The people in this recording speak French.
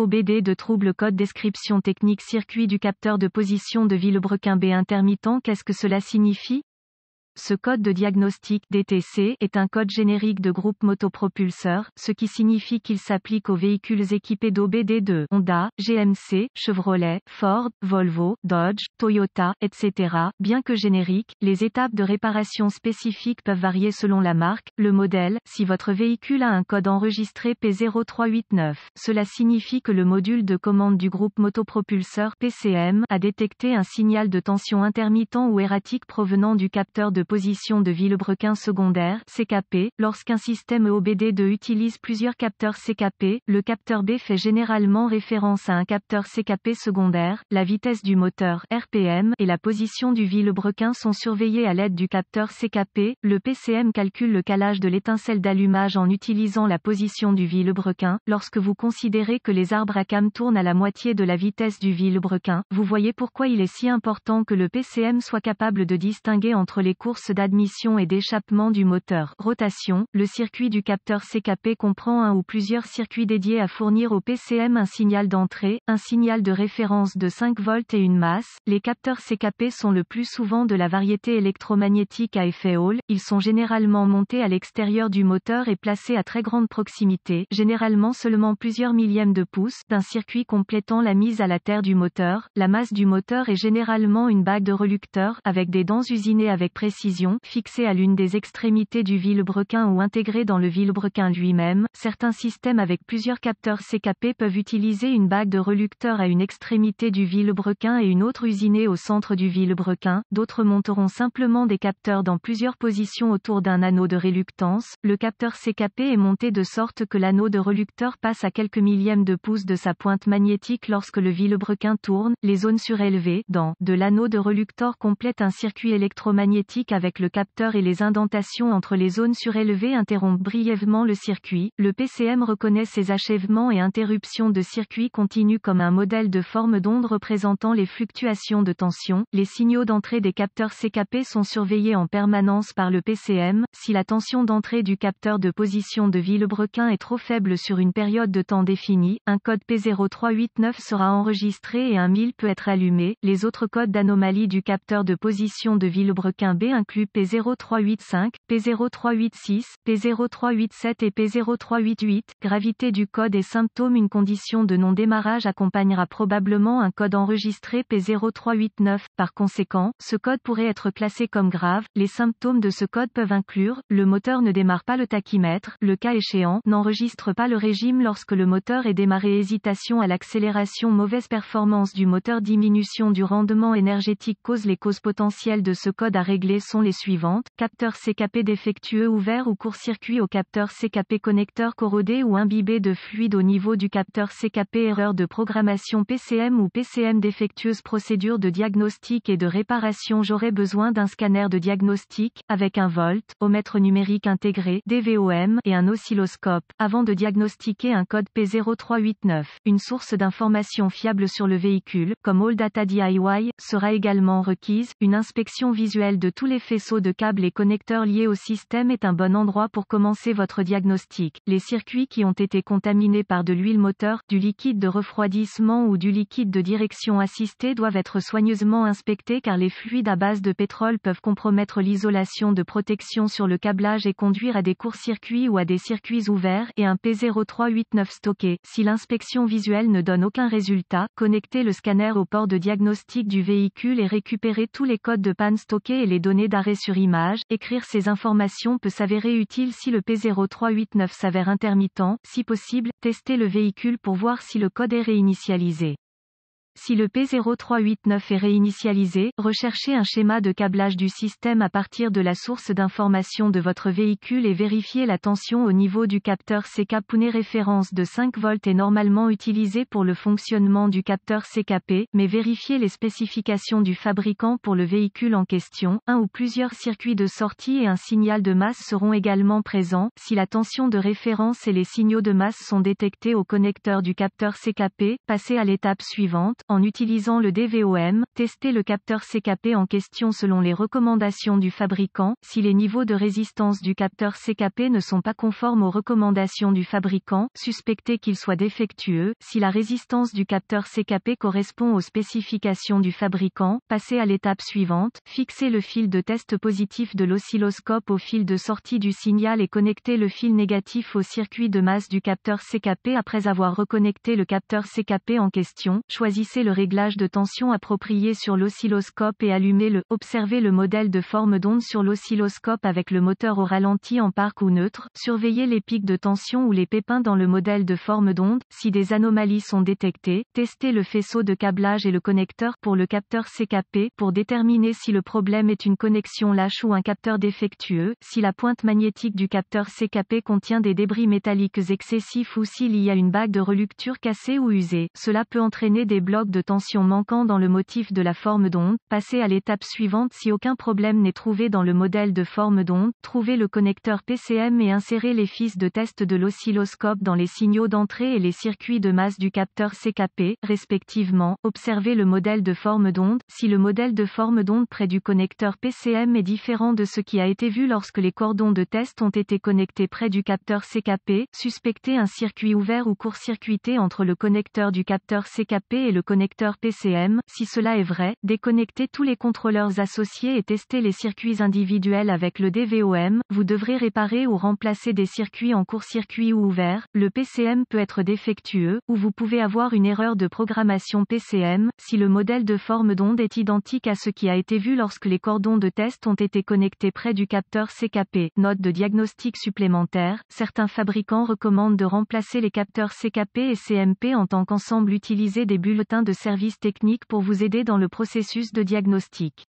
OBD de trouble code description technique circuit du capteur de position de Villebrequin B intermittent qu'est-ce que cela signifie ce code de diagnostic DTC est un code générique de groupe motopropulseur, ce qui signifie qu'il s'applique aux véhicules équipés d'OBD2, Honda, GMC, Chevrolet, Ford, Volvo, Dodge, Toyota, etc. Bien que générique, les étapes de réparation spécifiques peuvent varier selon la marque, le modèle, si votre véhicule a un code enregistré P0389. Cela signifie que le module de commande du groupe motopropulseur PCM a détecté un signal de tension intermittent ou erratique provenant du capteur de position de Villebrequin secondaire CKP. Lorsqu'un système e obd 2 utilise plusieurs capteurs CKP, le capteur B fait généralement référence à un capteur CKP secondaire. La vitesse du moteur RPM et la position du Villebrequin sont surveillées à l'aide du capteur CKP. Le PCM calcule le calage de l'étincelle d'allumage en utilisant la position du Villebrequin. Lorsque vous considérez que les arbres à cam tournent à la moitié de la vitesse du Villebrequin, vous voyez pourquoi il est si important que le PCM soit capable de distinguer entre les d'admission et d'échappement du moteur. Rotation. Le circuit du capteur CKP comprend un ou plusieurs circuits dédiés à fournir au PCM un signal d'entrée, un signal de référence de 5 volts et une masse. Les capteurs CKP sont le plus souvent de la variété électromagnétique à effet Hall. Ils sont généralement montés à l'extérieur du moteur et placés à très grande proximité, généralement seulement plusieurs millièmes de pouce, d'un circuit complétant la mise à la terre du moteur. La masse du moteur est généralement une bague de relucteur, avec des dents usinées avec précision fixé à l'une des extrémités du vilebrequin ou intégré dans le vilebrequin lui-même. Certains systèmes avec plusieurs capteurs CKP peuvent utiliser une bague de relucteur à une extrémité du vilebrequin et une autre usinée au centre du vilebrequin. D'autres monteront simplement des capteurs dans plusieurs positions autour d'un anneau de réluctance. Le capteur CKP est monté de sorte que l'anneau de relucteur passe à quelques millièmes de pouce de sa pointe magnétique lorsque le vilebrequin tourne. Les zones surélevées dans de l'anneau de relucteur complètent un circuit électromagnétique avec le capteur et les indentations entre les zones surélevées interrompent brièvement le circuit. Le PCM reconnaît ces achèvements et interruptions de circuit continu comme un modèle de forme d'onde représentant les fluctuations de tension. Les signaux d'entrée des capteurs CKP sont surveillés en permanence par le PCM. Si la tension d'entrée du capteur de position de Villebrequin est trop faible sur une période de temps définie, un code P0389 sera enregistré et un 1000 peut être allumé. Les autres codes d'anomalie du capteur de position de Villebrequin B inclut P0385, P0386, P0387 et P0388. Gravité du code et symptômes Une condition de non-démarrage accompagnera probablement un code enregistré P0389. Par conséquent, ce code pourrait être classé comme grave. Les symptômes de ce code peuvent inclure, le moteur ne démarre pas le tachymètre, le cas échéant, n'enregistre pas le régime lorsque le moteur est démarré hésitation à l'accélération mauvaise performance du moteur diminution du rendement énergétique cause les causes potentielles de ce code à régler sont les suivantes. Capteur CKP défectueux ouvert ou court-circuit au capteur CKP connecteur corrodé ou imbibé de fluide au niveau du capteur CKP erreur de programmation PCM ou PCM défectueuse procédure de diagnostic et de réparation j'aurai besoin d'un scanner de diagnostic, avec un volt, omètre numérique intégré, DVOM, et un oscilloscope, avant de diagnostiquer un code P0389. Une source d'information fiable sur le véhicule, comme All Data DIY, sera également requise, une inspection visuelle de tous les faisceau de câbles et connecteurs liés au système est un bon endroit pour commencer votre diagnostic. Les circuits qui ont été contaminés par de l'huile moteur, du liquide de refroidissement ou du liquide de direction assistée doivent être soigneusement inspectés car les fluides à base de pétrole peuvent compromettre l'isolation de protection sur le câblage et conduire à des courts-circuits ou à des circuits ouverts et un P0389 stocké. Si l'inspection visuelle ne donne aucun résultat, connectez le scanner au port de diagnostic du véhicule et récupérez tous les codes de panne stockés et les données d'arrêt sur image, écrire ces informations peut s'avérer utile si le P0389 s'avère intermittent, si possible, tester le véhicule pour voir si le code est réinitialisé. Si le P0389 est réinitialisé, recherchez un schéma de câblage du système à partir de la source d'information de votre véhicule et vérifiez la tension au niveau du capteur Une référence de 5 volts est normalement utilisée pour le fonctionnement du capteur CKP, mais vérifiez les spécifications du fabricant pour le véhicule en question. Un ou plusieurs circuits de sortie et un signal de masse seront également présents. Si la tension de référence et les signaux de masse sont détectés au connecteur du capteur CKP, passez à l'étape suivante en utilisant le DVOM, testez le capteur CKP en question selon les recommandations du fabricant. Si les niveaux de résistance du capteur CKP ne sont pas conformes aux recommandations du fabricant, suspectez qu'il soit défectueux. Si la résistance du capteur CKP correspond aux spécifications du fabricant, passez à l'étape suivante. Fixez le fil de test positif de l'oscilloscope au fil de sortie du signal et connectez le fil négatif au circuit de masse du capteur CKP après avoir reconnecté le capteur CKP en question. Choisissez le réglage de tension approprié sur l'oscilloscope et allumer le observer le modèle de forme d'onde sur l'oscilloscope avec le moteur au ralenti en parc ou neutre, surveiller les pics de tension ou les pépins dans le modèle de forme d'onde, si des anomalies sont détectées, tester le faisceau de câblage et le connecteur pour le capteur CKP pour déterminer si le problème est une connexion lâche ou un capteur défectueux, si la pointe magnétique du capteur CKP contient des débris métalliques excessifs ou s'il y a une bague de relucture cassée ou usée. Cela peut entraîner des blocs de tension manquant dans le motif de la forme d'onde. Passer à l'étape suivante si aucun problème n'est trouvé dans le modèle de forme d'onde. Trouver le connecteur PCM et insérer les fils de test de l'oscilloscope dans les signaux d'entrée et les circuits de masse du capteur CKP, respectivement. Observer le modèle de forme d'onde. Si le modèle de forme d'onde près du connecteur PCM est différent de ce qui a été vu lorsque les cordons de test ont été connectés près du capteur CKP, suspecter un circuit ouvert ou court-circuité entre le connecteur du capteur CKP et le connecteur PCM, si cela est vrai, déconnectez tous les contrôleurs associés et testez les circuits individuels avec le DVOM, vous devrez réparer ou remplacer des circuits en court-circuit ou ouvert, le PCM peut être défectueux, ou vous pouvez avoir une erreur de programmation PCM, si le modèle de forme d'onde est identique à ce qui a été vu lorsque les cordons de test ont été connectés près du capteur CKP. Note de diagnostic supplémentaire, certains fabricants recommandent de remplacer les capteurs CKP et CMP en tant qu'ensemble utilisés des bulletins de services techniques pour vous aider dans le processus de diagnostic.